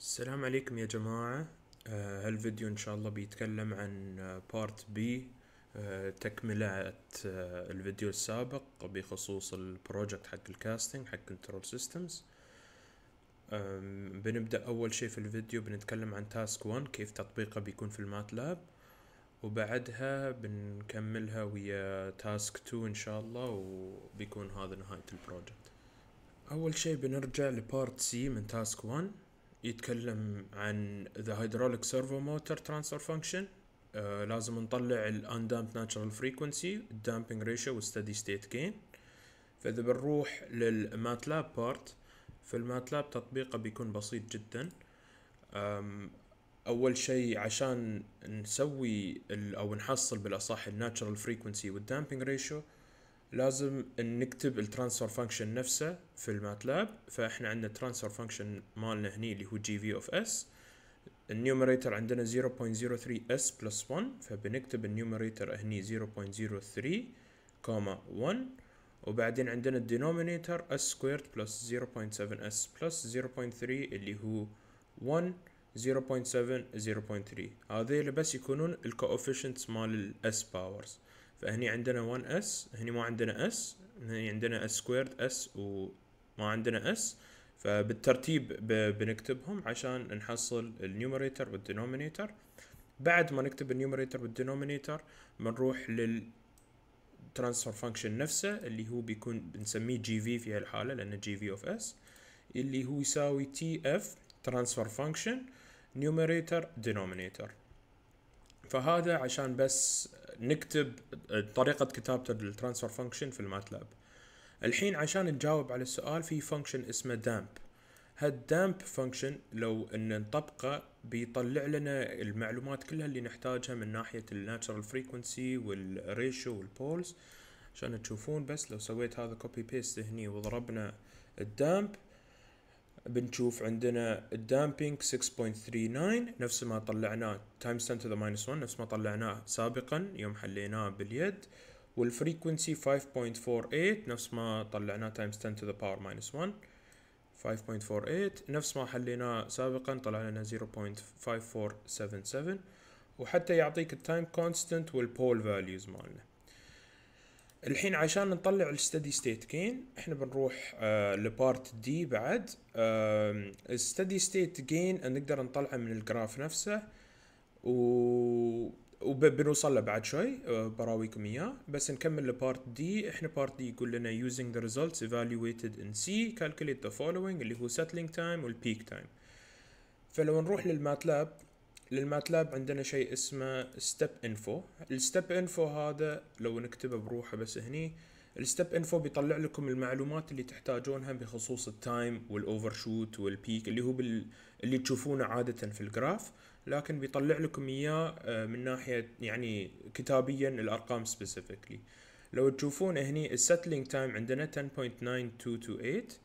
السلام عليكم يا جماعة آه، هالفيديو إن شاء الله بيتكلم عن بارت بي تكملة الفيديو السابق بخصوص البروجكت حق الكاستنج حق كنترول سيستمز بنبدأ أول شيء في الفيديو بنتكلم عن تاسك 1 كيف تطبيقه بيكون في الماتلاب وبعدها بنكملها ويا تاسك 2 إن شاء الله وبيكون هذا نهاية البروجكت أول شيء بنرجع لبارت سي من تاسك 1 يتكلم عن ذا هيدروليك سيرفو موتور ترانسفر فانكشن لازم نطلع الاندامب ناتشرال فريكونسي الدامبنج ريشيو والستدي ستيت جين فاذا بنروح للماتلاب بارت في الماتلاب تطبيقه بيكون بسيط جدا اول شيء عشان نسوي او نحصل بالاصح الناتشرال فريكونسي والدامبنج ريشيو لازم نكتب الترانسفر فانكشن نفسه في الماتلاب فاحنا عندنا ترانسفير فانكشن مالنا هني اللي هو جي في اوف اس النيومريتر عندنا 0.03 اس بلس 1 فبنكتب النيومريتر هني 0.03 كوما 1 وبعدين عندنا الدينومينيتر اس سكويرد بلس 0.7 اس بلس 0.3 اللي هو 1 0.7 0.3 هذيل بس يكونون الكوفيشنتس مال الاس باورز فهني عندنا 1 اس هني ما عندنا اس هني عندنا اس سكويرد اس وما عندنا اس فبالترتيب بنكتبهم عشان نحصل النيومريتر والدينومينيتر بعد ما نكتب النيومريتر والدينومينيتر بنروح لل ترانسفر فانكشن نفسه اللي هو بيكون بنسميه جي في في هالحاله لانه جي في اوف اس اللي هو يساوي تي اف ترانسفر فانكشن نيومريتر دينومينيتر فهذا عشان بس نكتب طريقه كتابه الترانسفر فانكشن في الماتلاب الحين عشان نجاوب على السؤال في فانكشن اسمه دامب هالدامب فانكشن لو ان نطبقه بيطلع لنا المعلومات كلها اللي نحتاجها من ناحيه الناتشرال فريكونسي والريشو والبولز عشان تشوفون بس لو سويت هذا كوبي بيست هني وضربنا الدامب بنشوف عندنا الدامبينج 6.39 نفس ما طلعناه تايم ستان تو ذا ماينس 1 نفس ما طلعناه سابقا يوم حليناه باليد والفريكونسي 5.48 نفس ما طلعناه تايم ستان تو ذا باور ماينس 1 5.48 نفس ما حليناه سابقا طلع لنا 0.5477 وحتى يعطيك التايم كونستنت والبول فاليوز مالنا الحين عشان نطلع الستدي ستيت جين احنا بنروح آه لبارت دي بعد الستدي ستيت جين نقدر نطلعه من الجراف نفسه و وبنوصل له بعد شوي آه، براويكم اياه بس نكمل لبارت دي احنا بارت دي يقول لنا using the results evaluated in C calculate the following اللي هو settling time والpeak time فلو نروح للماتلاب للماتلاب عندنا شيء اسمه ستيب انفو الستيب انفو هذا لو نكتبه بروحه بس هني الستيب انفو بيطلع لكم المعلومات اللي تحتاجونها بخصوص التايم والاوفر شوت والبيك اللي هو بال... اللي تشوفونه عاده في الجراف لكن بيطلع لكم اياه آه، من ناحيه يعني كتابيا الارقام سبيسيفيكلي لو تشوفون هني السيتلينج تايم عندنا 10.9228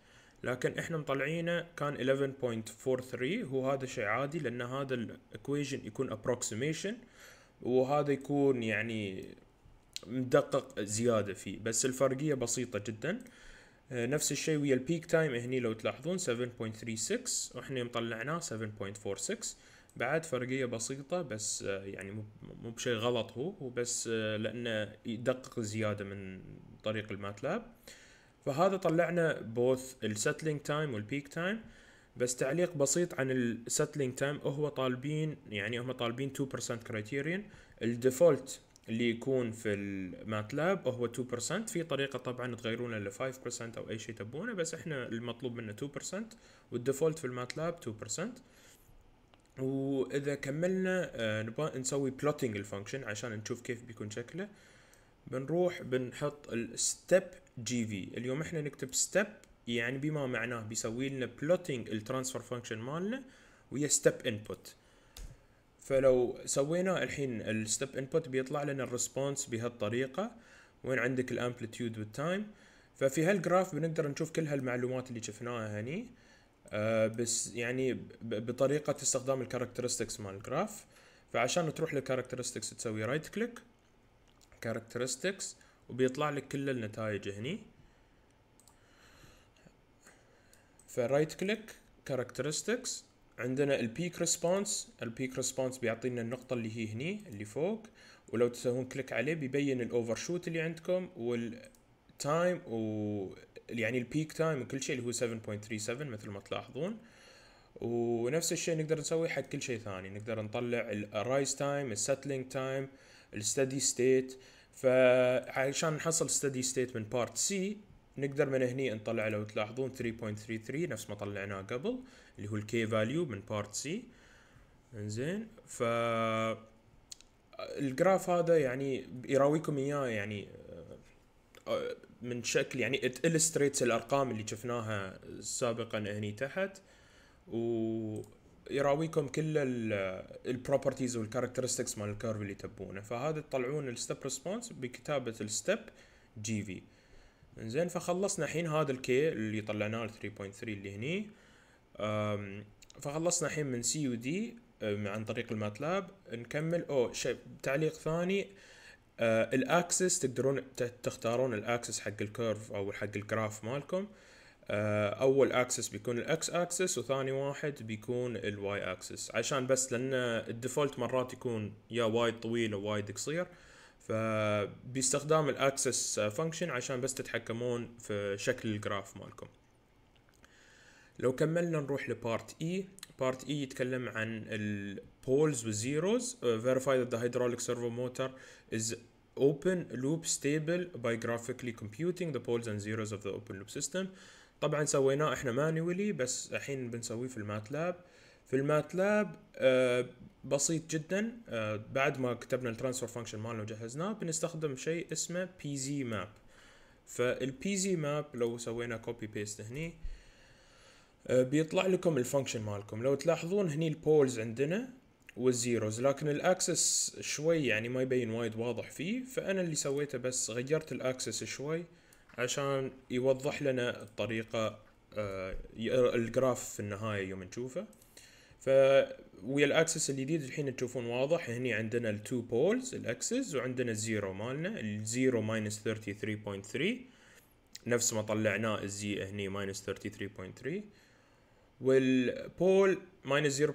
لكن احنا مطلعينه كان 11.43 هو هذا شيء عادي لان هذا الاكويجن يكون ابروكسيميشن وهذا يكون يعني مدقق زياده فيه بس الفرقيه بسيطه جدا آه، نفس الشيء ويا البيك تايم هني لو تلاحظون 7.36 واحنا مطلعناه 7.46 بعد فرقية بسيطة بس آه، يعني مو بشيء غلط هو بس آه، لأنه يدقق زيادة من طريق الماتلاب فهذا طلعنا بوث السيتلينج تايم والبيك تايم بس تعليق بسيط عن السيتلينج تايم هو طالبين يعني هم طالبين 2% كريتيريون الديفولت اللي يكون في الماتلاب هو 2% في طريقه طبعا تغيرونه ل 5% او اي شيء تبونه بس احنا المطلوب منا 2% والديفولت في الماتلاب 2% واذا كملنا آه، نبغى نسوي بلوتينج الفانكشن عشان نشوف كيف بيكون شكله بنروح بنحط الستب جي في اليوم احنا نكتب ستب يعني بما معناه بيسوي لنا بلوتينج الترانسفر فانكشن مالنا ويا ستيب انبوت فلو سوينا الحين الستيب انبوت بيطلع لنا الريسبونس بهالطريقه وين عندك الامبليتيود والتايم ففي هالجراف بنقدر نشوف كل هالمعلومات اللي شفناها هني آه بس يعني بطريقه استخدام الكاركترستكس مال الجراف فعشان تروح للكاركترستكس تسوي رايت كليك كاركترستكس وبيطلع لك كل النتائج هني فرايت كليك كاركترستكس عندنا البيك ريسبونس البيك ريسبونس بيعطينا النقطة اللي هي هني اللي فوق ولو تسوون كليك عليه بيبين الاوفر شوت اللي عندكم والتايم و يعني البيك تايم وكل شيء اللي هو 7.37 مثل ما تلاحظون ونفس الشيء نقدر نسوي حق كل شيء ثاني نقدر نطلع الرايز تايم السيتلينج تايم الستدي ستيت فعشان نحصل ستدي ستيت من بارت سي نقدر من هني نطلع لو تلاحظون 3.33 نفس ما طلعناه قبل اللي هو الكي فاليو من بارت سي انزين ف الجراف هذا يعني يراويكم اياه يعني آه، من شكل يعني الستريتس الارقام اللي شفناها سابقا هني تحت و يراويكم كل البروبرتيز والكاركترستكس مال الكيرف اللي تبونه فهذا تطلعون الستيب ريسبونس بكتابه الستيب جي في زين فخلصنا الحين هذا الكي اللي طلعناه 3.3 اللي هني فخلصنا الحين من سي ودي عن طريق الماتلاب نكمل او شيء تعليق ثاني أه، الاكسس تقدرون تختارون الاكسس حق الكيرف او حق الجراف مالكم آه، اول اكسس بيكون الاكس اكسس وثاني واحد بيكون الواي اكسس عشان بس لان الديفولت مرات يكون يا وايد طويل او وايد قصير فباستخدام الاكسس فانكشن عشان بس تتحكمون في شكل الجراف مالكم لو كملنا نروح لبارت اي بارت اي يتكلم عن البولز والزيروز uh, verify that the hydraulic servo motor is open loop stable by graphically computing the poles and zeros of the open loop system uh, طبعا سويناه احنا مانيولي بس الحين بنسويه في الماتلاب في الماتلاب آه، بسيط جدا آه، بعد ما كتبنا الترانسفور فانكشن مالنا وجهزناه بنستخدم شيء اسمه بي زي ماب فالبي زي ماب لو سوينا كوبي بيست هني آه، بيطلع لكم الفانكشن مالكم لو تلاحظون هني البولز عندنا والزيروز لكن الاكسس شوي يعني ما يبين وايد واضح فيه فانا اللي سويته بس غيرت الاكسس شوي عشان يوضح لنا الطريقه آه، الجراف في النهايه يوم نشوفه ف ويا الاكسس الجديد الحين تشوفون واضح هني عندنا التو بولز الاكسس وعندنا الزيرو مالنا الزيرو ماينس 33.3 نفس ما طلعناه الزي هني ماينس 33.3 والبول ماينس 0.35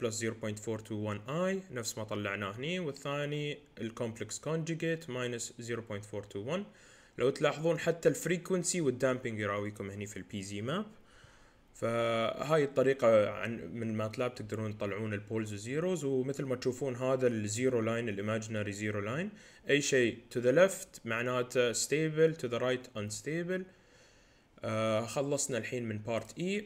بلس 0.421 اي نفس ما طلعناه هني والثاني الكومبلكس كونجيجيت ماينس 0.421 لو تلاحظون حتى الفريكونسي والدامبنج يراويكم هني في البي زي ماب فهاي الطريقة عن من ماتلاب تقدرون تطلعون البولز وزيروز ومثل ما تشوفون هذا الزيرو لاين الايماجنري زيرو لاين اي شيء تو ذا ليفت معناته ستيبل تو ذا رايت انستيبل خلصنا الحين من بارت اي e.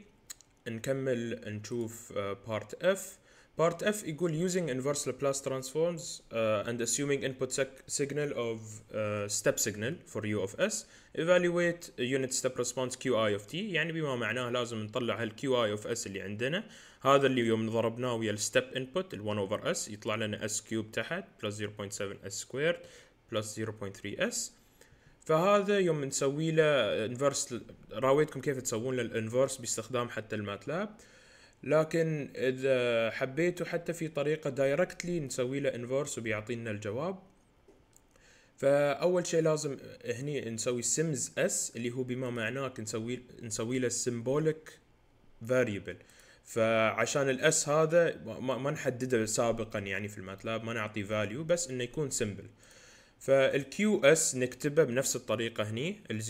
نكمل نشوف بارت آه، اف Part F يقول using inverse Laplace transforms uh, and assuming input signal of uh, step signal for U of S evaluate unit step response QI of T يعني بما معناه لازم نطلع هال QI of S اللي عندنا هذا اللي يوم ضربناه ويا الستب input ال 1 over S يطلع لنا S cube تحت plus 0.7 S squared plus 0.3 S فهذا يوم نسوي له inverse راويتكم كيف تسوون له inverse باستخدام حتى الماتلاب لكن اذا حبيتوا حتى في طريقه دايركتلي نسوي له انفرس وبيعطينا الجواب فاول شيء لازم هني نسوي سيمز اس اللي هو بما معناه نسوي نسوي له سيمبوليك فاريبل فعشان الاس هذا ما, نحدده سابقا يعني في الماتلاب ما نعطي فاليو بس انه يكون سيمبل فالكيو اس نكتبه بنفس الطريقه هني ال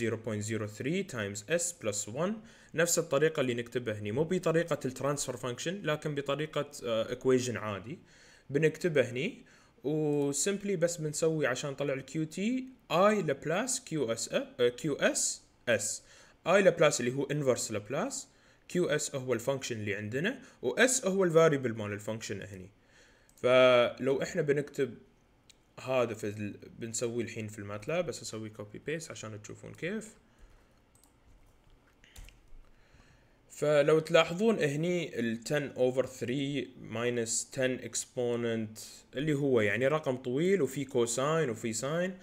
0.03 تايمز اس بلس 1 نفس الطريقه اللي نكتبها هني مو بطريقه الترانسفر فانكشن لكن بطريقه ايكويشن آه، عادي بنكتبه هني وسمبلي بس بنسوي عشان نطلع الكيو تي اي لبلاس كيو اس كيو اس اس اي لبلاس اللي هو انفرس لبلاس كيو اس هو الفانكشن اللي عندنا واس هو الفاريبل مال الفانكشن هني فلو احنا بنكتب هذا في ال... بنسويه الحين في الماتلاب بس اسوي كوبي بيست عشان تشوفون كيف فلو تلاحظون هني ال 10 اوفر 3 ماينس 10 اكسبوننت اللي هو يعني رقم طويل وفي كوساين وفي ساين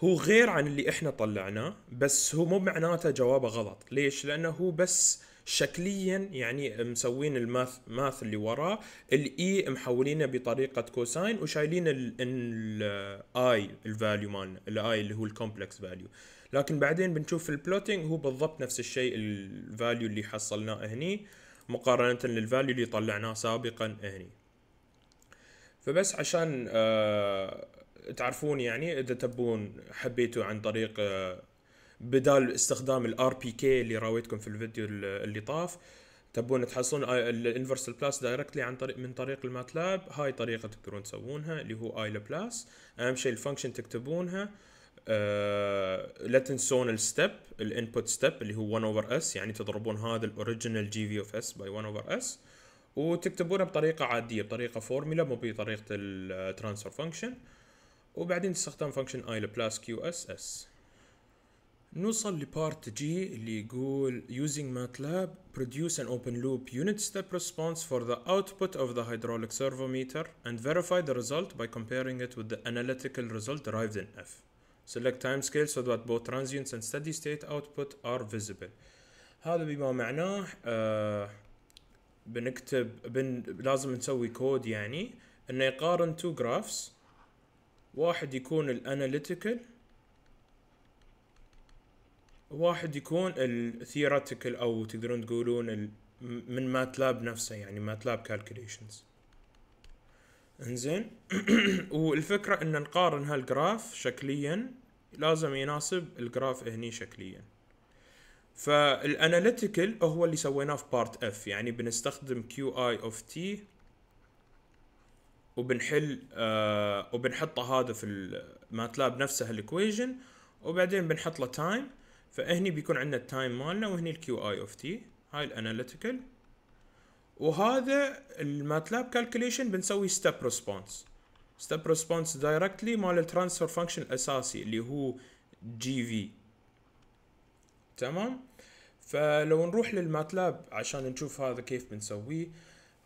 هو غير عن اللي احنا طلعناه بس هو مو معناته جوابه غلط ليش لانه هو بس شكليا يعني مسوين الماث ماث اللي وراه الاي e محولينه بطريقه كوساين وشايلين الاي الفاليو مالنا الاي اللي هو الكومبلكس فاليو لكن بعدين بنشوف البلوتينج هو بالضبط نفس الشيء الفاليو اللي حصلناه هني مقارنة للفاليو اللي طلعناه سابقا هني فبس عشان آه تعرفون يعني اذا تبون حبيتوا عن طريق آه بدال استخدام ال RPK اللي راويتكم في الفيديو اللي طاف تبون تحصلون الانفرس بلاس دايركتلي عن طريق من طريق الماتلاب هاي طريقه تقدرون تسوونها اللي هو ايلا بلاس اهم شيء الفانكشن تكتبونها لا تنسون الستب الانبوت ستب اللي هو 1 اوفر اس يعني تضربون هذا الاوريجينال جي في اوف اس باي 1 اوفر اس وتكتبونه بطريقه عاديه بطريقه فورمولا مو بطريقه الترانسفر فانكشن وبعدين تستخدم فانكشن اي لبلاس كيو اس اس نوصل لبارت جي اللي يقول using MATLAB produce an open loop unit step response for the output of the hydraulic servometer and verify the result by comparing it with the analytical result derived in F Select time scale so that both transients and steady state output are visible. هذا بما معناه آه، بنكتب بن لازم نسوي كود يعني انه يقارن تو جرافس واحد يكون الاناليتيكال واحد يكون الثيوريتيكال او تقدرون تقولون من ماتلاب نفسه يعني ماتلاب كالكوليشنز انزين والفكره ان نقارن هالجراف شكليا لازم يناسب الجراف هني شكليا فالاناليتيكال هو اللي سويناه في بارت اف يعني بنستخدم كيو اي اوف تي وبنحل آه وبنحطه هذا في الماتلاب نفسه الايكويجن وبعدين بنحط له تايم فهني بيكون عندنا التايم مالنا وهني الكيو اي اوف تي هاي الاناليتيكال وهذا الماتلاب كالكوليشن بنسوي ستيب ريسبونس ستيب ريسبونس دايركتلي مال الترانسفير فانكشن الاساسي اللي هو جي في تمام فلو نروح للماتلاب عشان نشوف هذا كيف بنسويه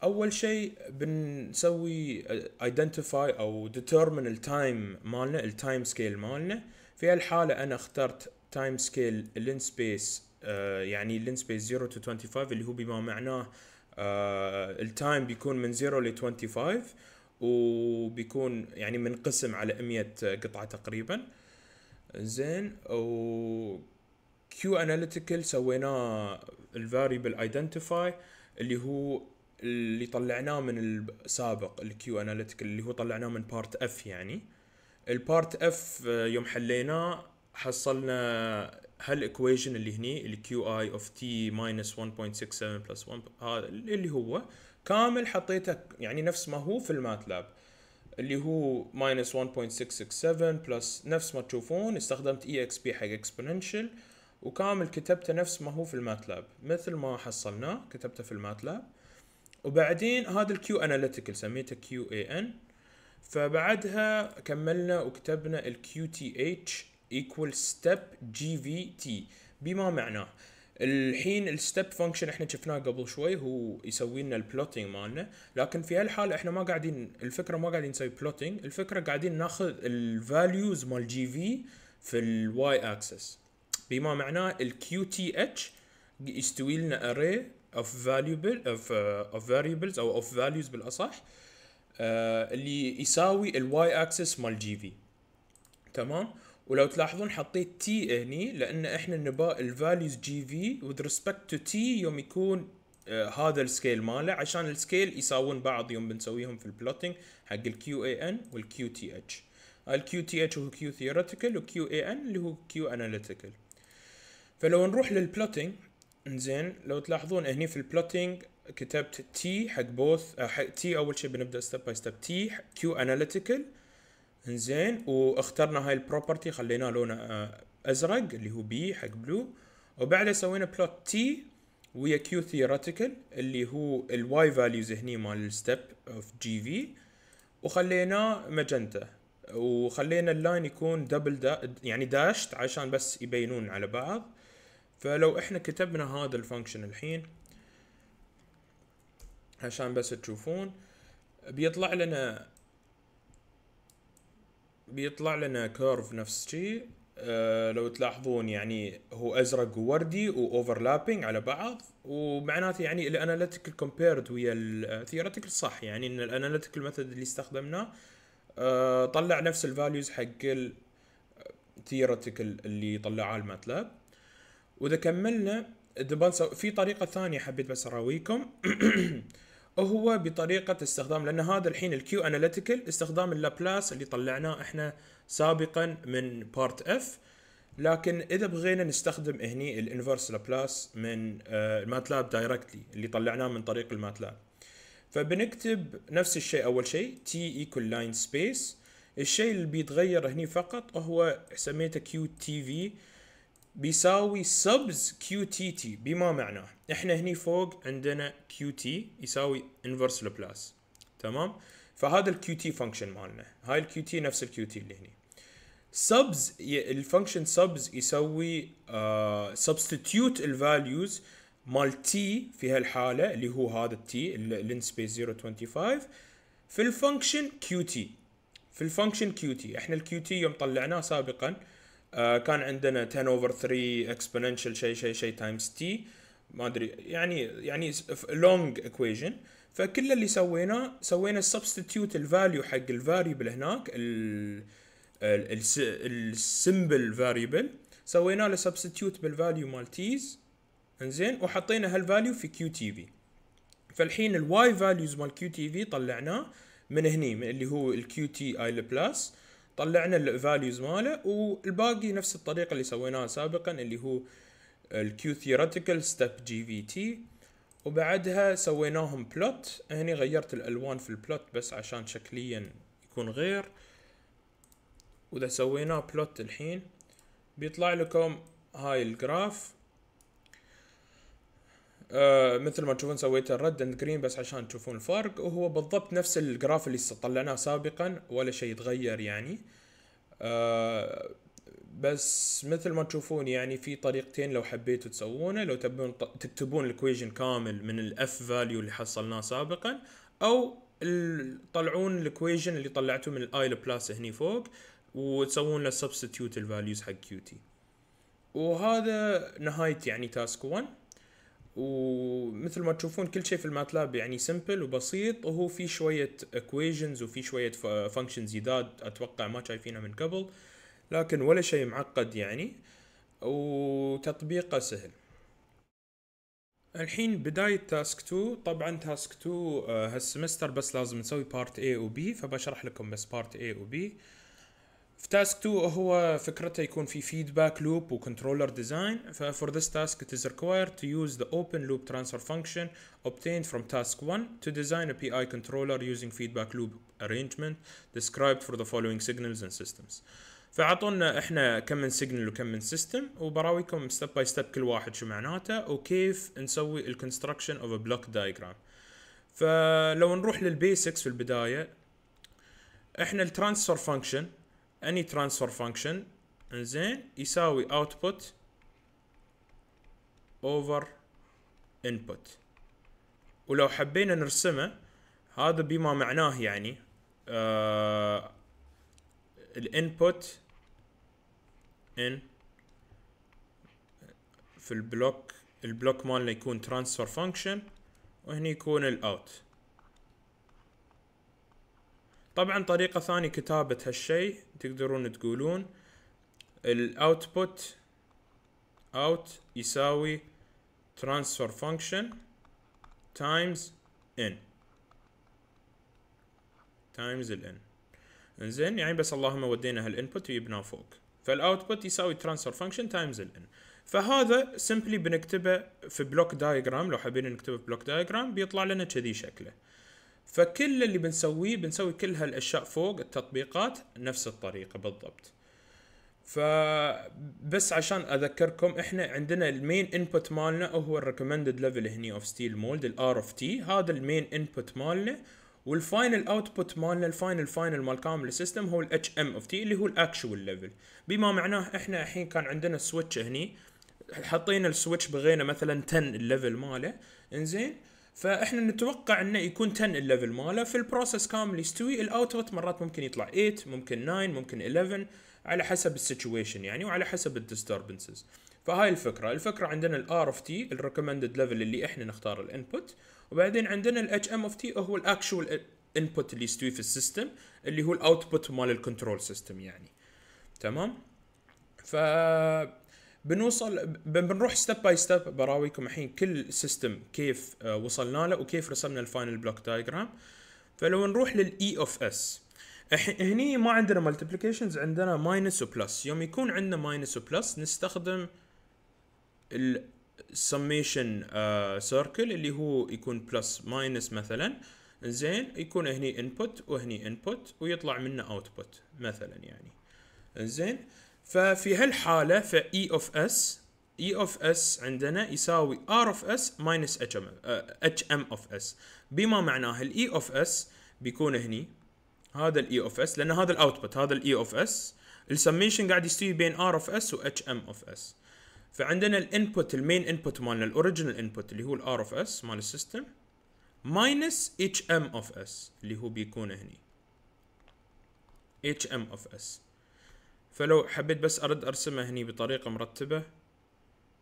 اول شيء بنسوي ايدنتيفاي او ديترمين التايم مالنا التايم سكيل مالنا في الحاله انا اخترت تايم سكيل لين سبيس يعني لين سبيس 0 تو 25 اللي هو بما معناه آه، التايم بيكون من 0 ل 25 وبيكون يعني منقسم على 100 قطعه تقريبا زين و كيو اناليتيكال سويناه الفاريبل ايدنتيفاي اللي هو اللي طلعناه من السابق الكيو اناليتيكال اللي هو طلعناه من بارت اف يعني البارت اف آه، يوم حليناه حصلنا هالايكويشن اللي هني الكيو اي اوف تي ماينس 1.67 بلس 1 هذا اللي هو كامل حطيته يعني نفس ما هو في الماتلاب اللي هو ماينس 1.667 بلس نفس ما تشوفون استخدمت اي اكس بي حق اكسبوننشال وكامل كتبته نفس ما هو في الماتلاب مثل ما حصلناه كتبته في الماتلاب وبعدين هذا الكيو اناليتيكال سميته كيو اي ان فبعدها كملنا وكتبنا الكيو تي اتش equal step جي في تي بما معناه الحين الستيب فانكشن احنا شفناه قبل شوي هو يسوي لنا البلوتينج مالنا لكن في هالحاله احنا ما قاعدين الفكره ما قاعدين نسوي بلوتينج الفكره قاعدين ناخذ الفاليوز مال جي في في الواي اكسس بما معناه الكيو تي اتش يستوي لنا اري اوف فاليوبل اوف اوف variables او اوف values بالاصح uh, اللي يساوي الواي اكسس مال جي في تمام ولو تلاحظون حطيت تي هني لان احنا نبا الفاليوز جي في وذ ريسبكت تو تي يوم يكون آه هذا السكيل ماله عشان السكيل يساوون بعض يوم بنسويهم في البلوتنج حق الكيو اي ان والكيو تي اتش الكيو تي اتش هو كيو ثيوريتيكال وكيو اي ان اللي هو كيو اناليتيكال فلو نروح للبلوتنج انزين لو تلاحظون هني في البلوتنج كتبت تي حق بوث تي آه، اول شيء بنبدا ستيب باي ستيب تي كيو اناليتيكال انزين واخترنا هاي البروبرتي خلينا لونه آه، ازرق اللي هو بي حق بلو وبعدها سوينا بلوت تي ويا كيو ثيوريتيكال اللي هو الواي فاليوز هني مال الستيب اوف جي في وخليناه ماجنتا وخلينا اللاين يكون دبل دا يعني داشت عشان بس يبينون على بعض فلو احنا كتبنا هذا الفانكشن الحين عشان بس تشوفون بيطلع لنا بيطلع لنا كيرف نفس شيء أه لو تلاحظون يعني هو ازرق ووردي واوفرلابينج على بعض ومعناته يعني الاناليتيكال كومبيرد ويا الثيوريتيكال صح يعني ان الاناليتيكال ميثود اللي استخدمناه أه طلع نفس الفاليوز حق الثيوريتيكال اللي طلعها الماتلاب واذا كملنا في طريقه ثانيه حبيت بس اراويكم هو بطريقه استخدام لان هذا الحين الكيو اناليتيكال استخدام اللابلاس اللي طلعناه احنا سابقا من بارت F لكن اذا بغينا نستخدم هني الانفرس لابلاس من الماتلاب آه، دايركتلي اللي طلعناه من طريق الماتلاب فبنكتب نفس الشيء اول شيء T equal line space الشيء اللي بيتغير هني فقط هو سميته QTV تي في بيساوي سبز كيو تي تي بما معناه احنا هني فوق عندنا كيو تي يساوي انفرس لبلاس تمام فهذا الكيو تي فانكشن مالنا هاي الكيو تي نفس الكيو تي اللي هني سبز الفانكشن سبز يسوي سبستيتيوت آه، الفاليوز مال تي في هالحاله اللي هو هذا التي اللين سبيس 025 في الفانكشن كيو تي في الفانكشن كيو تي احنا الكيو تي يوم طلعناه سابقا آه كان عندنا 10 اوفر 3 اكسبوننشال شيء شيء شيء تايمز تي ما ادري يعني يعني لونج اكويجن فكل اللي سويناه سوينا السبستيتيوت الفاليو حق الفاريبل هناك السمبل فاريبل سوينا له سبستيوت بالفاليو مال تيز انزين وحطينا هالفاليو في كيو تي في فالحين الواي فاليوز مال كيو تي في طلعناه من هني من اللي هو الكيو تي اي بلس طلعنا الفاليوز ماله والباقي نفس الطريقه اللي سويناها سابقا اللي هو الكيو ثيوريتيكال ستيب جي في تي وبعدها سويناهم بلوت هني غيرت الالوان في البلوت بس عشان شكليا يكون غير واذا سويناه بلوت الحين بيطلع لكم هاي الجراف آه مثل ما تشوفون سويت الرد اند جرين بس عشان تشوفون الفرق وهو بالضبط نفس الجراف اللي طلعناه سابقا ولا شيء تغير يعني آه بس مثل ما تشوفون يعني في طريقتين لو حبيتوا تسوونه لو تبون تكتبون الاكويجن كامل من الاف فاليو اللي حصلناه سابقا او تطلعون الاكويجن اللي طلعته من الاي بلاس هني فوق وتسوون له سبستيوت الفاليوز حق كيوتي وهذا نهايه يعني تاسك 1 ومثل ما تشوفون كل شيء في الماتلاب يعني سمبل وبسيط وهو في شويه اكويجنز وفي شويه فانكشنز جداد اتوقع ما شايفينها من قبل لكن ولا شيء معقد يعني وتطبيقه سهل الحين بداية تاسك 2 طبعا تاسك آه، 2 هالسمستر بس لازم نسوي بارت A و B فبشرح لكم بس بارت A و B في تاسك 2 هو فكرته يكون في فيدباك لوب وكنترولر ديزاين ففور ذس تاسك ات از ريكوايرد تو يوز ذا اوبن لوب transfer فانكشن اوبتيند فروم تاسك 1 ديزاين ا بي اي كنترولر using فيدباك لوب ارينجمنت ديسكرايبد فور ذا فولوينج سيجنلز اند سيستمز فعطونا احنا كم من سيجنال وكم من سيستم وبراويكم ستيب باي ستيب كل واحد شو معناته وكيف نسوي الكونستراكشن اوف ا بلوك دايجرام فلو نروح للبيسكس في البدايه احنا الترانسفير فانكشن اني ترانسفر فانكشن انزين يساوي اوتبوت اوفر انبوت ولو حبينا نرسمه هذا بما معناه يعني آه، الانبوت ان في البلوك البلوك مالنا يكون ترانسفر فانكشن وهني يكون الاوت طبعا طريقة ثانية كتابة هالشيء تقدرون تقولون الاوتبوت اوت يساوي transfer function times n times ال n انزين يعني بس اللهم ودينا هالانبوت ويبناه فوق فالاوتبوت يساوي transfer function times ال n فهذا سمبلي بنكتبه في بلوك دايجرام لو حابين نكتبه في بلوك دايجرام بيطلع لنا كذي شكله فكل اللي بنسويه بنسوي كل هالاشياء فوق التطبيقات نفس الطريقه بالضبط فبس عشان اذكركم احنا عندنا المين انبوت مالنا هو الريكومندد ليفل هني اوف ستيل مولد الار اوف تي هذا المين انبوت مالنا والفاينل اوتبوت مالنا الفاينل فاينل مال كامل السيستم هو الاتش ام اوف تي اللي هو الاكشوال ليفل بما معناه احنا الحين كان عندنا سويتش هني حطينا السويتش بغينا مثلا 10 الليفل ماله انزين فاحنا نتوقع انه يكون 10 الليفل ماله في البروسيس كامل يستوي الاوتبوت مرات ممكن يطلع 8 ممكن 9 ممكن 11 على حسب السيتويشن يعني وعلى حسب الديستربنسز فهاي الفكره الفكره عندنا الار اوف تي الريكومندد ليفل اللي احنا نختار الانبوت وبعدين عندنا الاتش ام اوف تي هو الاكشوال انبوت اللي يستوي في السيستم اللي هو الاوتبوت مال الكنترول سيستم يعني تمام ف بنوصل بنروح ستيب باي ستيب براويكم الحين كل سيستم كيف آه، وصلنا له وكيف رسمنا الفاينل بلوك دايجرام فلو نروح للاي اوف اس هني ما عندنا مالتيبليكيشنز عندنا ماينس وبلس يوم يكون عندنا ماينس وبلس نستخدم السميشن سيركل آه، اللي هو يكون بلس ماينس مثلا زين يكون هني انبوت وهني انبوت ويطلع منه اوتبوت مثلا يعني زين ففي هالحالة ف E of S E of S عندنا يساوي R of S minus HM uh, hm of S بما معناه ال E of S بيكون هني هذا ال E of S لأن هذا الاوتبوت هذا ال E of S السميشن قاعد يستوي بين R of S و HM of S فعندنا الانبوت المين انبوت مالنا الاوريجنال انبوت اللي هو ال r of s مال السيستم ماينس اتش ام اوف اس اللي هو بيكون هني hm of s فلو حبيت بس ارد ارسمه هني بطريقة مرتبة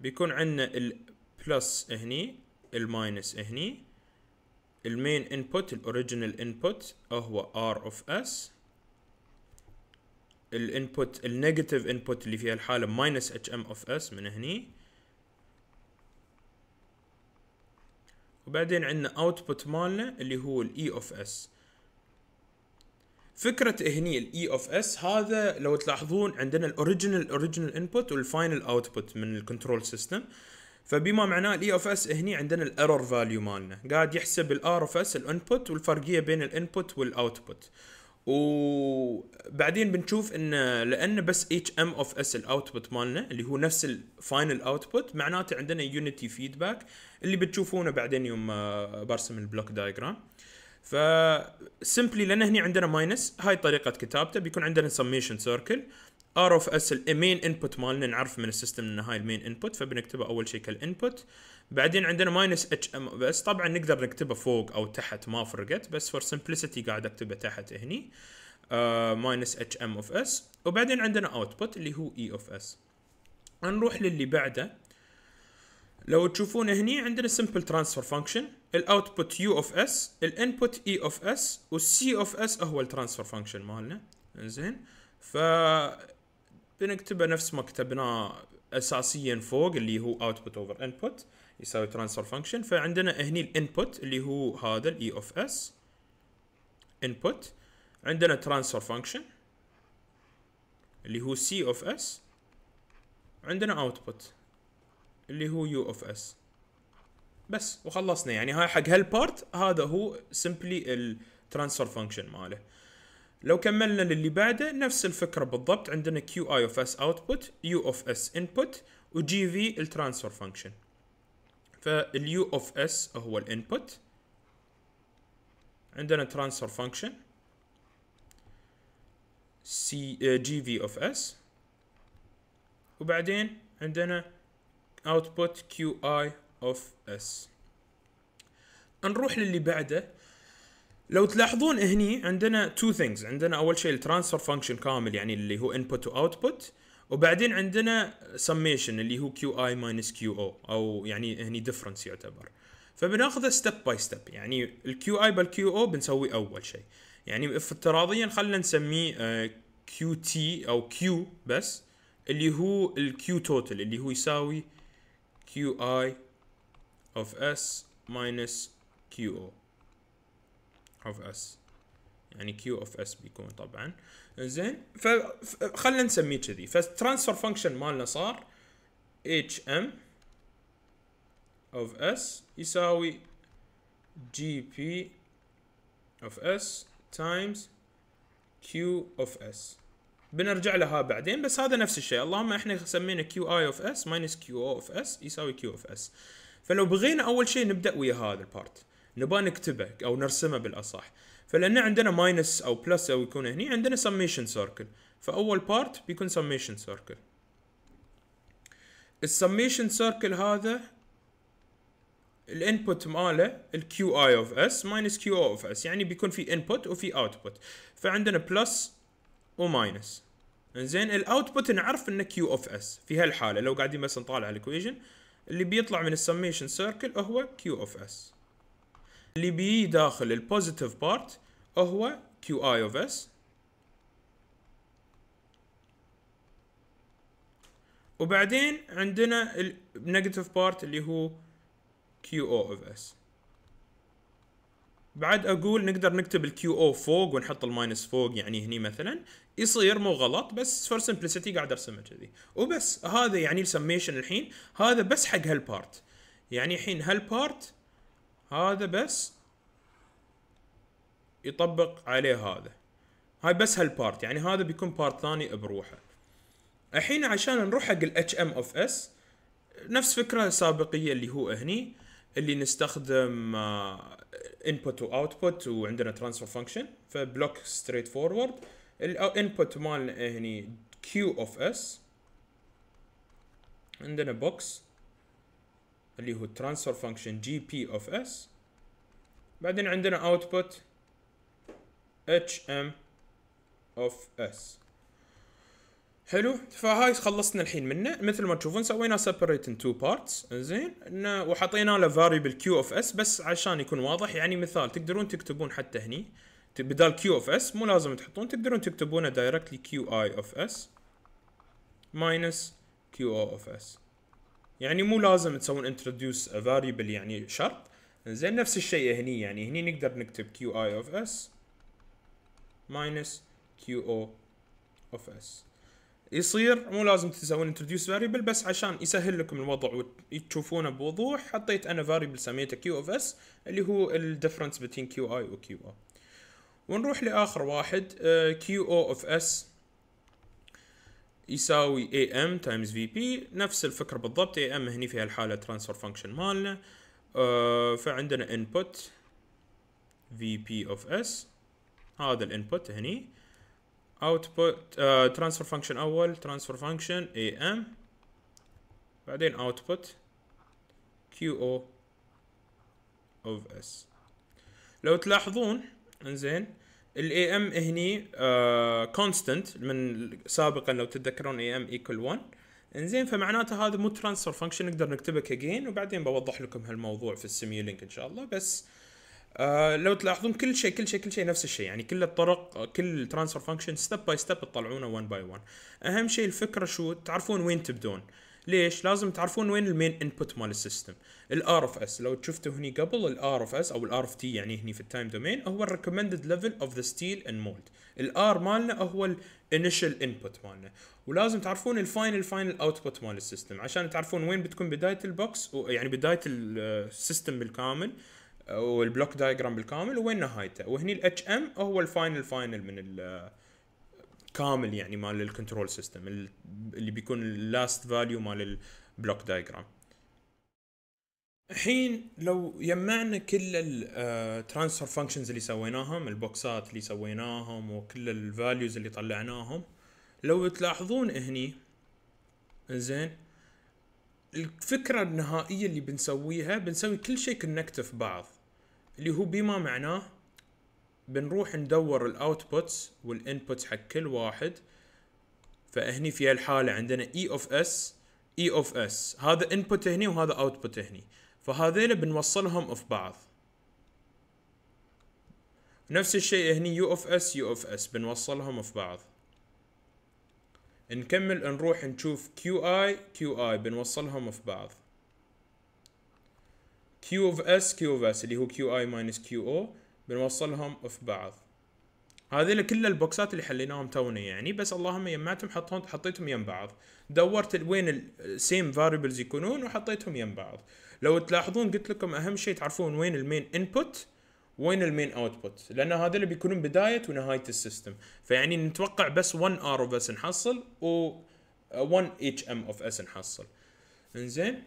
بيكون عندنا البلس هني الماينس هني المين انبوت الاوريجينال انبوت هو ار اوف اس الانبوت النيجاتيف انبوت اللي فيها الحالة ماينس اتش ام اوف اس من هني وبعدين عندنا اوتبوت مالنا اللي هو الاي اوف اس فكره هني الاي اوف اس هذا لو تلاحظون عندنا الاوريجينال اوريجينال انبوت والفاينل اوتبوت من الكنترول سيستم فبما معناه الاي اوف اس هني عندنا الايرور فاليو مالنا قاعد يحسب الار اوف اس الانبوت والفرقيه بين الانبوت والاوتبوت وبعدين بنشوف ان لان بس اتش ام اوف اس الاوتبوت مالنا اللي هو نفس الفاينل اوتبوت معناته عندنا يونيتي فيدباك اللي بتشوفونه بعدين يوم آه، برسم البلوك دايجرام ف سمبلي لان هني عندنا ماينس هاي طريقه كتابته بيكون عندنا سميشن سيركل ار اوف اس المين انبوت مالنا نعرف من السيستم ان هاي المين انبوت فبنكتبه اول شيء كالانبوت بعدين عندنا ماينس اتش ام بس طبعا نقدر نكتبه فوق او تحت ما فرقت بس فور سمبلسيتي قاعد اكتبه تحت هني ماينس اتش ام اوف اس وبعدين عندنا اوتبوت اللي هو اي e اوف اس نروح للي بعده لو تشوفون هني عندنا simple transfer function الاوتبوت u اوف s الانبوت e اوف s والسي اوف s هو transfer فانكشن مالنا انزين ف بنكتبه نفس ما كتبناه اساسيا فوق اللي هو اوتبوت اوفر انبوت يساوي transfer فانكشن فعندنا هني الانبوت اللي هو هذا الاي اوف اس انبوت عندنا transfer فانكشن اللي هو سي اوف اس عندنا اوتبوت اللي هو يو اوف اس بس وخلصنا يعني هاي حق هالبارت هذا هو سمبلي الترانسفر فانكشن ماله لو كملنا للي بعده نفس الفكره بالضبط عندنا كيو اي اوف اس اوتبوت يو اوف اس انبوت وجي في الترانسفر فانكشن فاليو اوف اس هو الانبوت عندنا ترانسفر فانكشن سي جي في اوف اس وبعدين عندنا output qi of s نروح للي بعده لو تلاحظون هني عندنا تو things عندنا اول شيء الترانسفر فانكشن كامل يعني اللي هو input و output وبعدين عندنا summation اللي هو qi minus qo او يعني هني difference يعتبر فبناخذه ستيب باي ستيب يعني ال qi بال qo بنسوي اول شيء يعني افتراضيا خلينا نسميه آه، qt او q بس اللي هو q total اللي هو يساوي qi of s minus qo of s يعني Q of S بيكون طبعا زين فخلنا نسميه كذي فالترانسفر فانكشن مالنا صار HM of S يساوي GP of S times Q of S بنرجع لها بعدين بس هذا نفس الشيء اللهم احنا سمينا كيو اي اوف اس ماينس كيو او اوف اس يساوي كيو اوف اس فلو بغينا اول شيء نبدا ويا هذا البارت نبغى نكتبه او نرسمه بالاصح فلان عندنا ماينس او بلس او يكون هني عندنا سميشن سيركل فاول بارت بيكون سميشن سيركل السميشن سيركل هذا الانبوت ماله الكيو اي اوف اس ماينس كيو او اوف اس يعني بيكون في انبوت وفي اوتبوت فعندنا بلس وماينس انزين الاوتبوت نعرف انه كيو اوف اس في هالحاله لو قاعدين بس نطالع الايكويشن اللي بيطلع من السميشن سيركل هو كيو اوف اس اللي بيجي داخل البوزيتيف بارت هو كيو اي اوف اس وبعدين عندنا النيجاتيف بارت اللي هو كيو او اوف اس بعد اقول نقدر نكتب الكيو او فوق ونحط الماينس فوق يعني هني مثلا يصير مو غلط بس فور سمبلسيتي قاعد ارسمه كذي وبس هذا يعني السميشن الحين هذا بس حق هالبارت يعني الحين هالبارت هذا بس يطبق عليه هذا هاي بس هالبارت يعني هذا بيكون بارت ثاني بروحه الحين عشان نروح حق الاتش ام اوف اس نفس فكرة سابقية اللي هو هني اللي نستخدم آه، انبوت واوتبوت وعندنا ترانسفر فانكشن فبلوك ستريت فورورد الانبوت مالنا هني كيو اوف اس عندنا بوكس اللي هو ترانسفر فانكشن جي بي اوف اس بعدين عندنا اوتبوت اتش ام اوف اس حلو فهاي خلصنا الحين منه مثل ما تشوفون سوينا سيبريت ان تو بارتس زين وحطينا له فاريبل كيو اوف اس بس عشان يكون واضح يعني مثال تقدرون تكتبون حتى هني بدال كيو اوف اس مو لازم تحطون تقدرون تكتبونه دايركتلي كيو اي اوف اس ماينس كيو او اوف اس يعني مو لازم تسوون انتروديوس فاريبل يعني شرط زين نفس الشيء هني يعني هني نقدر نكتب كيو اي اوف اس ماينس كيو او اوف اس يصير مو لازم تسوون introduce variable بس عشان يسهل لكم الوضع وتشوفونه بوضوح حطيت انا variable سميته q of s اللي هو الديفرنس بين qi و او ونروح لاخر واحد او آه، of s يساوي am في vp نفس الفكرة بالضبط am هني في هالحالة ترانسفر فانكشن مالنا فعندنا آه، فعندنا input vp of s هذا الانبوت هني اوتبوت uh, transfer function اول transfer function am بعدين output qo of s لو تلاحظون انزين ال am هني uh, constant من سابقا لو تتذكرون am ام 1 انزين فمعناته هذا مو transfer function نقدر نكتبه كجين وبعدين بوضح لكم هالموضوع في السيميولينك ان شاء الله بس آه لو تلاحظون كل شيء كل شيء كل شيء نفس الشيء يعني كل الطرق كل ترانسفير فانكشن ستيب باي ستيب تطلعونه 1 باي 1 اهم شيء الفكره شو تعرفون وين تبدون ليش لازم تعرفون وين المين انبوت مال السيستم الار اف اس لو شفتوا هني قبل الار اف اس او الار اف تي يعني هني في التايم دومين هو الريكومندد ليفل اوف ذا ستيل اند مولد الار مالنا هو الانيشال انبوت مالنا ولازم تعرفون الفاينل فاينل اوتبوت مال السيستم عشان تعرفون وين بتكون بدايه البوكس يعني بدايه السيستم بالكامل والبلوك دايجرام بالكامل وين نهايته وهني الاتش ام هو الفاينل فاينل من كامل يعني مال الكنترول سيستم اللي بيكون اللاست فاليو مال البلوك دايجرام الحين لو جمعنا كل الترانسفير آه، فانكشنز اللي سويناهم البوكسات اللي سويناهم وكل الفاليوز اللي طلعناهم لو تلاحظون هني زين الفكره النهائيه اللي بنسويها بنسوي كل شيء كونكت في بعض اللي هو بما معناه بنروح ندور الاوتبوتس والانبوتس حق كل واحد فهني في الحالة عندنا اي اوف اس اي اوف اس هذا انبوت هني وهذا اوتبوت هني فهذيل بنوصلهم في بعض نفس الشيء هني يو اوف اس يو اوف اس بنوصلهم في بعض نكمل نروح نشوف كيو اي كيو اي بنوصلهم في بعض Q of S Q of S اللي هو QI minus QO بنوصلهم في بعض هذه كل البوكسات اللي حليناهم تونا يعني بس اللهم جمعتهم حطهم حطيتهم يم بعض دورت وين السيم فاريبلز يكونون وحطيتهم يم بعض لو تلاحظون قلت لكم اهم شيء تعرفون وين المين انبوت وين المين اوتبوت لان هذول بيكونون بدايه ونهايه السيستم فيعني نتوقع بس 1 ار اوف اس نحصل و 1 اتش ام اوف اس نحصل انزين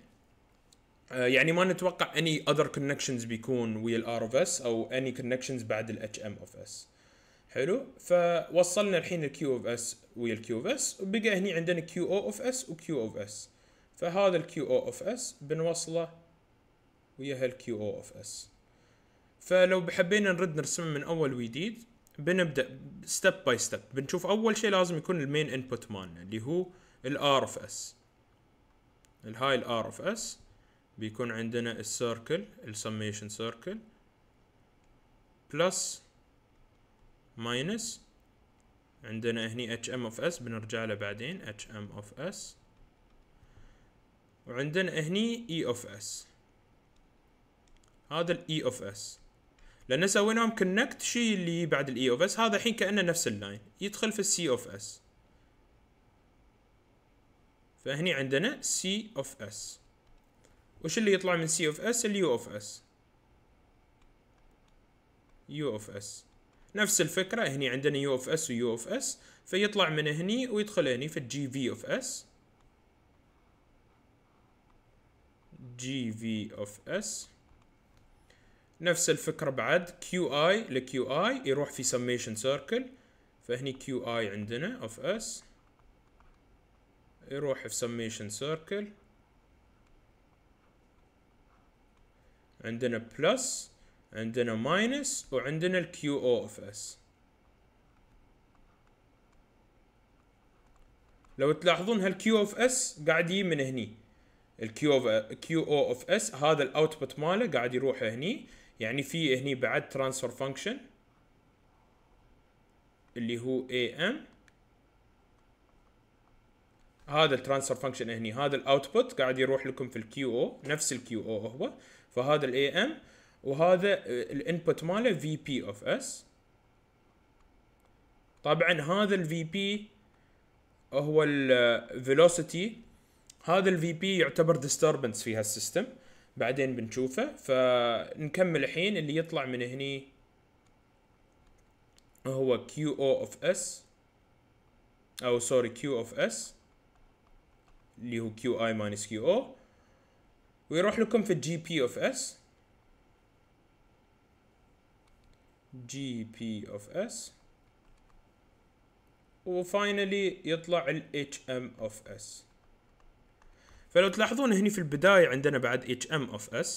آه، يعني ما نتوقع اني اذر كونكشنز بيكون ويا الار اوف اس او اني كونكشنز بعد الاتش ام اوف اس حلو فوصلنا الحين الكيو اوف اس ويا الكيو اوف اس وبقى هني عندنا كيو او اوف اس وكيو اوف اس فهذا الكيو او اوف اس بنوصله ويا هالكيو او اوف اس فلو بحبينا نرد نرسمه من اول وجديد بنبدا ستيب باي ستيب بنشوف اول شيء لازم يكون المين انبوت مالنا اللي هو الار اوف اس الهاي الار اوف اس بيكون عندنا السيركل السميشن سيركل بلس ماينس عندنا هني اتش ام اوف اس بنرجع له بعدين اتش ام اوف اس وعندنا هني اي اوف اس هذا الاي اوف اس لان سويناهم كونكت شي اللي بعد الاي اوف اس هذا الحين كانه نفس اللاين يدخل في السي اوف اس فهني عندنا سي اوف اس وش اللي يطلع من سي اوف اس اليو اوف اس يو اوف اس نفس الفكرة هني عندنا يو اوف اس ويو اوف اس فيطلع من هني ويدخل هني في جي في اوف اس جي في اوف اس نفس الفكرة بعد كيو اي لكيو اي يروح في سميشن سيركل فهني كيو اي عندنا اوف اس يروح في سميشن سيركل عندنا بلس عندنا ماينس وعندنا الكيو او اف اس لو تلاحظون هالكيو اوف اس قاعد يجي من هني الكيو كيو او اوف اس هذا الاوتبوت ماله قاعد يروح هني يعني في هني بعد ترانسفر فانكشن اللي هو اي ام هذا الترانسفر فانكشن هني هذا الاوتبوت قاعد يروح لكم في الكيو او نفس الكيو او هو فهذا الاي ام وهذا الانبوت ماله في بي اوف اس طبعا هذا الفي بي هو الفيلوسيتي هذا الفي بي يعتبر ديستربنس في هالسيستم بعدين بنشوفه فنكمل الحين اللي يطلع من هني هو كيو او اوف اس او سوري كيو اوف اس اللي هو كيو اي ماينس كيو او ويروح لكم في الجي بي اوف اس جي بي اوف اس وفاينلي يطلع ال HM of S فلو تلاحظون هني في البداية عندنا بعد HM of S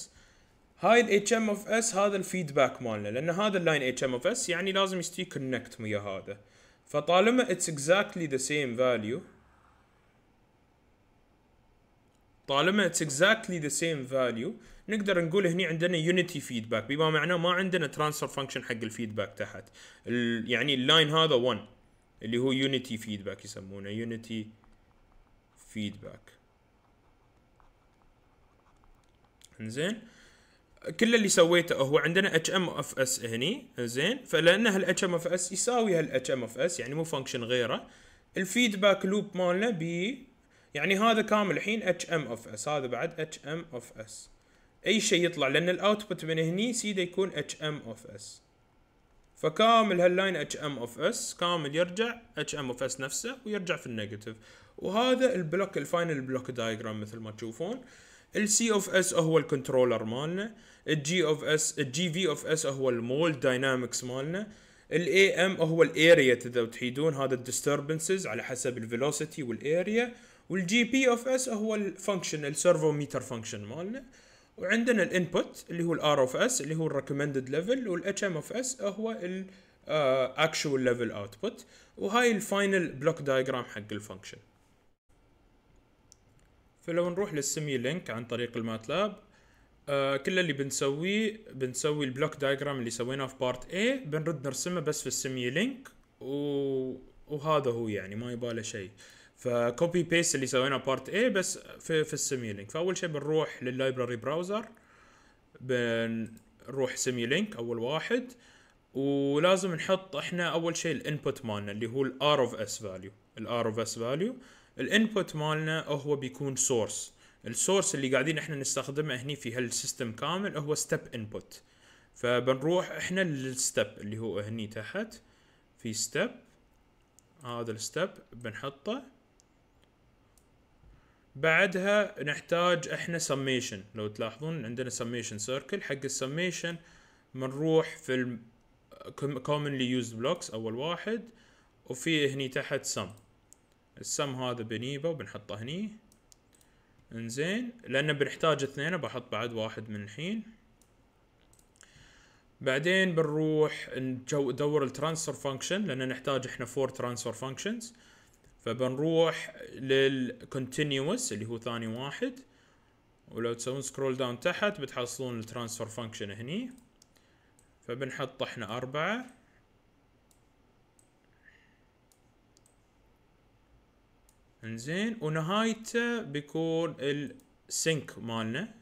هاي ال HM of S هذا الفيدباك مالنا لأن هذا اللاين HM of S يعني لازم يستوي كونكت ويا هذا فطالما it's exactly the same value طالما اتس اكزاكتلي ذا سيم فاليو نقدر نقول هني عندنا يونيتي فيدباك بما معناه ما عندنا ترانسفر فانكشن حق الفيدباك تحت يعني اللاين هذا 1 اللي هو يونيتي فيدباك يسمونه يونيتي فيدباك انزين كل اللي سويته هو عندنا اتش ام اف اس هني زين فلان هالاتش ام اف اس يساوي هالاتش ام اف اس يعني مو فانكشن غيره الفيدباك لوب مالنا بي يعني هذا كامل الحين اتش ام اوف اس هذا بعد اتش ام اوف اس اي شيء يطلع لان الاوتبوت من هني سيده يكون اتش ام اوف اس فكامل هاللاين اتش ام اوف اس كامل يرجع اتش ام اوف اس نفسه ويرجع في النيجاتيف وهذا البلوك الفاينل بلوك دايجرام مثل ما تشوفون السي اوف اس هو الكنترولر مالنا الجي اوف اس الجي في اوف اس هو المول داينامكس مالنا الاي ام هو الاريا اذا تحيدون هذا الديستربنسز على حسب الفيلوسيتي والاريا والجي بي اوف اس هو الفانكشن السيرفوميتر فانكشن مالنا وعندنا الانبوت اللي هو الار اوف اس اللي هو الريكومندد ليفل والاتش ام اوف اس هو الاكشوال ليفل اوتبوت وهاي الفاينل بلوك دايجرام حق الفانكشن فلو نروح للسيمي لينك عن طريق الماتلاب آه كل اللي بنسويه بنسوي البلوك دايجرام اللي سويناه في بارت اي بنرد نرسمه بس في السيمي لينك و... وهذا هو يعني ما يباله شيء آه فكوبي بيست اللي سويناه بارت اي بس في في السيميلينك فاول شيء بنروح لللايبراري براوزر بنروح سيميلينك اول واحد ولازم نحط احنا اول شيء الانبوت مالنا اللي هو الار اوف اس فاليو الار اوف اس فاليو الانبوت مالنا هو بيكون سورس السورس اللي قاعدين احنا نستخدمه هني في هالسيستم كامل هو ستيب انبوت فبنروح احنا للستيب اللي هو هني تحت في ستيب هذا الستيب بنحطه بعدها نحتاج احنا سميشن لو تلاحظون عندنا سميشن سيركل حق السميشن بنروح في commonly used blocks اول واحد وفي هني تحت sum السم هذا بنيبه وبنحطه هني انزين لان بنحتاج اثنين بحط بعد واحد من الحين بعدين بنروح ندور الترانسفر فانكشن لان نحتاج احنا فور ترانسفر فانكشنز فبنروح للكونتينيوس اللي هو ثاني واحد ولو تسوون سكرول داون تحت بتحصلون الترانسفير فانكشن هني فبنحط احنا اربعة انزين ونهايته بيكون sync مالنا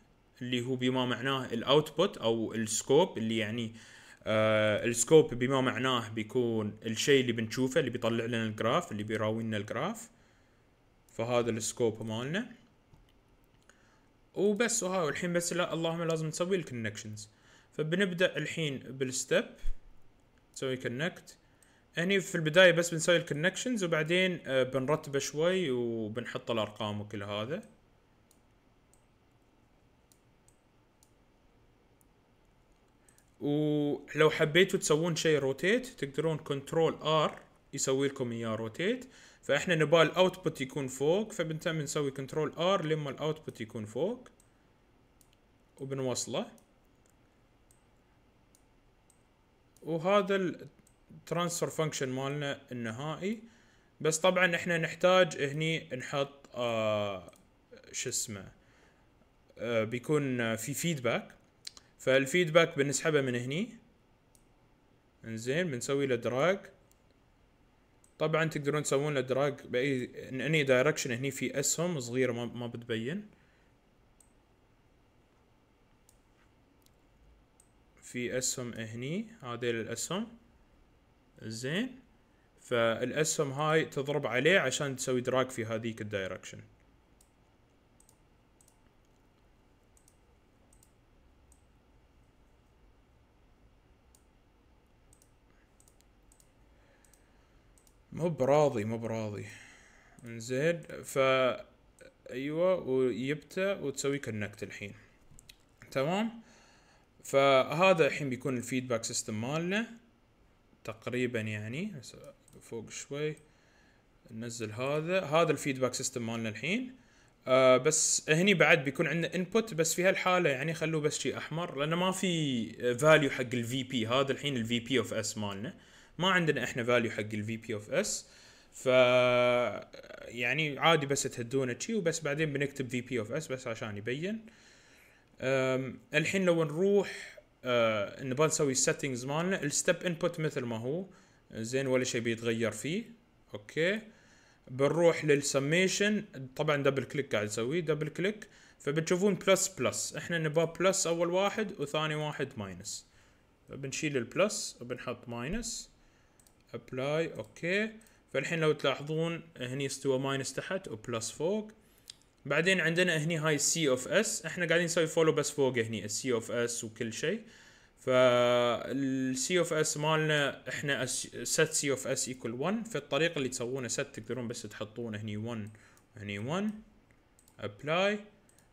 اللي هو بما معناه الاوتبوت او السكوب اللي يعني آه آه السكوب بما معناه بيكون الشيء اللي بنشوفه اللي بيطلع لنا الجراف اللي بيراوي لنا الجراف فهذا السكوب مالنا وبس وها الحين بس لا اللهم لازم نسوي الكونكشنز فبنبدا الحين بالستب نسوي كونكت هني في البدايه بس بنسوي الكونكشنز وبعدين آه، بنرتبه شوي وبنحط الارقام وكل هذا ولو حبيتوا تسوون شيء روتيت تقدرون كنترول ار يسوي لكم اياه روتيت فاحنا نبغى الاوتبوت يكون فوق فبنتم نسوي كنترول ار لما الاوتبوت يكون فوق وبنوصله وهذا الترانسفر فانكشن مالنا النهائي بس طبعا احنا نحتاج هني نحط آه شو اسمه آه بيكون في فيدباك فالفيدباك بنسحبه من هني انزين بنسوي له دراج طبعا تقدرون تسوون له دراج باي اني دايركشن هني في اسهم صغيره ما ما بتبين في اسهم هني هذيل الاسهم زين فالاسهم هاي تضرب عليه عشان تسوي دراج في هذيك الدايركشن مو براضي مو براضي انزين ف ايوه ويبته وتسوي كونكت الحين تمام فهذا الحين بيكون الفيدباك سيستم مالنا تقريبا يعني فوق شوي ننزل هذا هذا الفيدباك سيستم مالنا الحين آه بس هني بعد بيكون عندنا انبوت بس في هالحاله يعني خلوه بس شيء احمر لانه ما في فاليو حق الفي بي هذا الحين الفي بي اوف اس مالنا ما عندنا احنا فاليو حق الفي بي اوف اس ف يعني عادي بس تهدونه شي وبس بعدين بنكتب في بي اوف اس بس عشان يبين الحين لو نروح أه، نبغى نسوي السيتنجز مالنا الستب انبوت مثل ما هو زين ولا شيء بيتغير فيه اوكي بنروح للسميشن طبعا دبل كليك قاعد اسويه دبل كليك فبتشوفون بلس بلس احنا نبغى بلس اول واحد وثاني واحد ماينس فبنشيل البلس وبنحط ماينس ابلاي اوكي فالحين لو تلاحظون هني استوى ماينس تحت وبلس فوق بعدين عندنا هني هاي سي اوف اس احنا قاعدين نسوي فولو بس فوق هني السي اوف اس وكل شيء فالسي اوف اس مالنا احنا ست سي اوف اس ايكول 1 الطريقه اللي تسوونه ست تقدرون بس تحطون هني 1 هني 1 ابلاي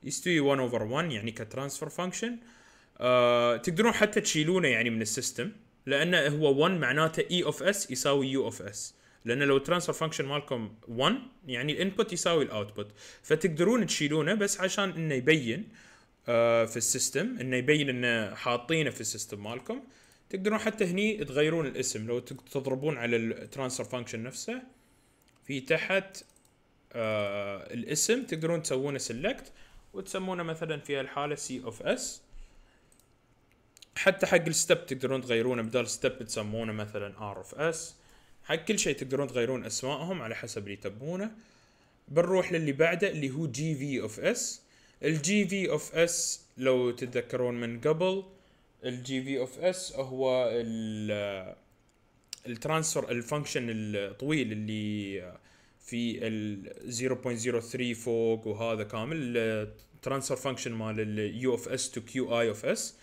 يستوي 1 اوفر 1 يعني كترانسفر فانكشن أه تقدرون حتى تشيلونه يعني من السيستم لانه هو 1 معناته اي اوف اس يساوي يو اوف اس لان لو الترانسفر فانكشن مالكم 1 يعني الانبوت يساوي الاوتبوت فتقدرون تشيلونه بس عشان انه يبين آه، في السيستم انه يبين انه حاطينه في السيستم مالكم تقدرون حتى هني تغيرون الاسم لو تضربون على الترانسفر فانكشن نفسه في تحت آه، الاسم تقدرون تسوونه سيلكت وتسمونه مثلا في الحاله سي اوف اس حتى حق الستب تقدرون تغيرونه بدل ستب تسمونه مثلا ار اوف اس حق كل شيء تقدرون تغيرون اسمائهم على حسب اللي تبونه بنروح للي بعده اللي هو جي في اوف اس الجي في اوف اس لو تتذكرون من قبل الجي في اوف اس هو الترانسفر الفانكشن الطويل اللي في ال 0.03 فوق وهذا كامل الترانسفر فانكشن مال اليو اوف اس تو كيو اي اوف اس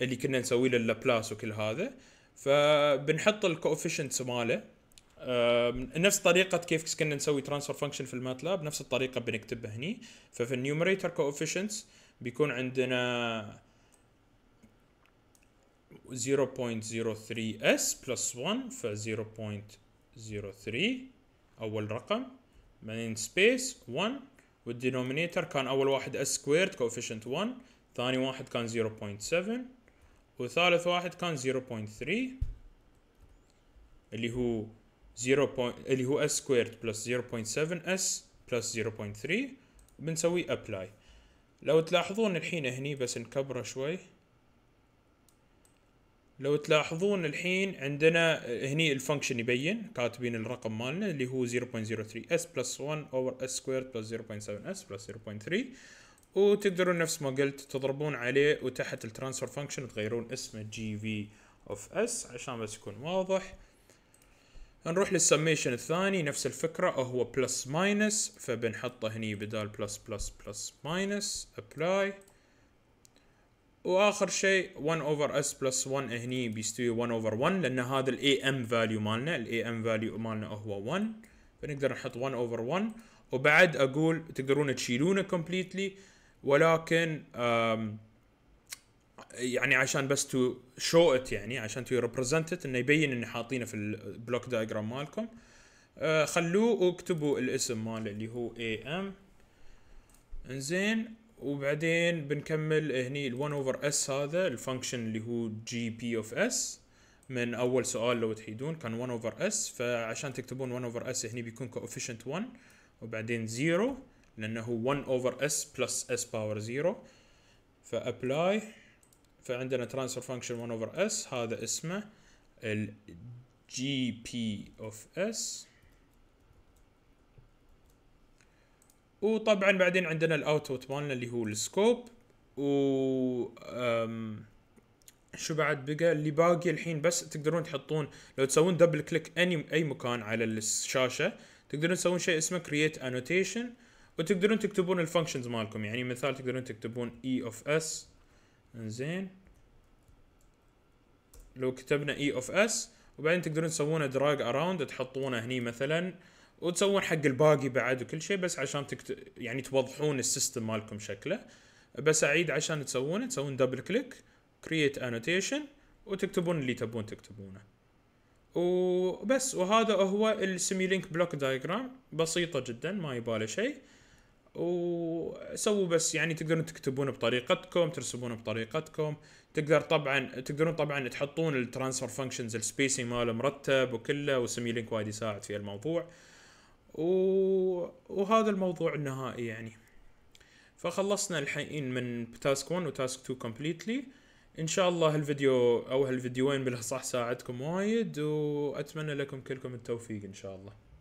اللي كنا نسوي له لابلاس وكل هذا فبنحط الكوفيشنتس ماله نفس طريقة كيف كنا نسوي ترانسفر فانكشن في الماتلاب نفس الطريقة بنكتبها هني ففي النيومريتر كوفيشنتس بيكون عندنا 0.03s plus 1 ف 0.03 اول رقم بعدين سبيس 1 والدينومينيتر كان اول واحد s squared كوفيشنت 1 ثاني واحد كان 0.7 وثالث واحد كان 0.3 اللي هو 0. اللي هو s سكويرد بلس 0.7 s بلس 0.3 بنسوي ابلاي لو تلاحظون الحين هني بس نكبره شوي لو تلاحظون الحين عندنا هني الفانكشن يبين كاتبين الرقم مالنا اللي هو 0.03 s بلس 1 over s squared بلس 0.7 s بلس 0.3 وتقدرون نفس ما قلت تضربون عليه وتحت الترانسفر فانكشن تغيرون اسمه جي في اوف اس عشان بس يكون واضح نروح للسميشن الثاني نفس الفكرة هو بلس ماينس فبنحطه هني بدال بلس بلس بلس ماينس ابلاي واخر شيء 1 اوفر اس بلس 1 هني بيستوي 1 اوفر 1 لان هذا الاي ام فاليو مالنا الاي ام فاليو مالنا هو 1 فنقدر نحط 1 اوفر 1 وبعد اقول تقدرون تشيلونه كومبليتلي ولكن يعني عشان بس تو شو ات يعني عشان تو ريبريزنت انه يبين اني حاطينه في البلوك دايجرام مالكم آه، خلوه واكتبوا الاسم ماله اللي هو اي ام انزين وبعدين بنكمل هني ال1 اوفر اس هذا الفانكشن اللي هو جي بي اوف اس من اول سؤال لو تحيدون كان 1 اوفر اس فعشان تكتبون 1 اوفر اس هني بيكون كوفيشنت 1 وبعدين 0 لانه 1 اوفر اس بلس اس باور 0 فابلاي فعندنا ترانسفر فانكشن 1 اوفر اس هذا اسمه الجي بي اوف اس وطبعا بعدين عندنا الاوتبوت مالنا اللي هو السكوب و شو بعد بقى اللي باقي الحين بس تقدرون تحطون لو تسوون دبل كليك اني اي مكان على الشاشه تقدرون تسوون شيء اسمه كرييت انوتيشن وتقدرون تكتبون الفانكشنز مالكم يعني مثال تقدرون تكتبون اي اوف اس انزين لو كتبنا اي اوف اس وبعدين تقدرون تسوونه دراج اراوند تحطونه هني مثلا وتسوون حق الباقي بعد وكل شيء بس عشان تكت... يعني توضحون السيستم مالكم شكله بس اعيد عشان تسوونه تسوون دبل كليك كرييت انوتيشن وتكتبون اللي تبون تكتبونه وبس وهذا هو السيمي لينك بلوك دايجرام بسيطه جدا ما يباله شيء وسووا بس يعني تقدرون تكتبون بطريقتكم ترسمون بطريقتكم تقدر طبعا تقدرون طبعا تحطون الترانسفر فانكشنز السبيسنج ماله مرتب وكله وسمي لينك وايد يساعد في الموضوع و... وهذا الموضوع النهائي يعني فخلصنا الحين من تاسك 1 وتاسك 2 كومبليتلي ان شاء الله هالفيديو او هالفيديوين بالاصح ساعدكم وايد واتمنى لكم كلكم التوفيق ان شاء الله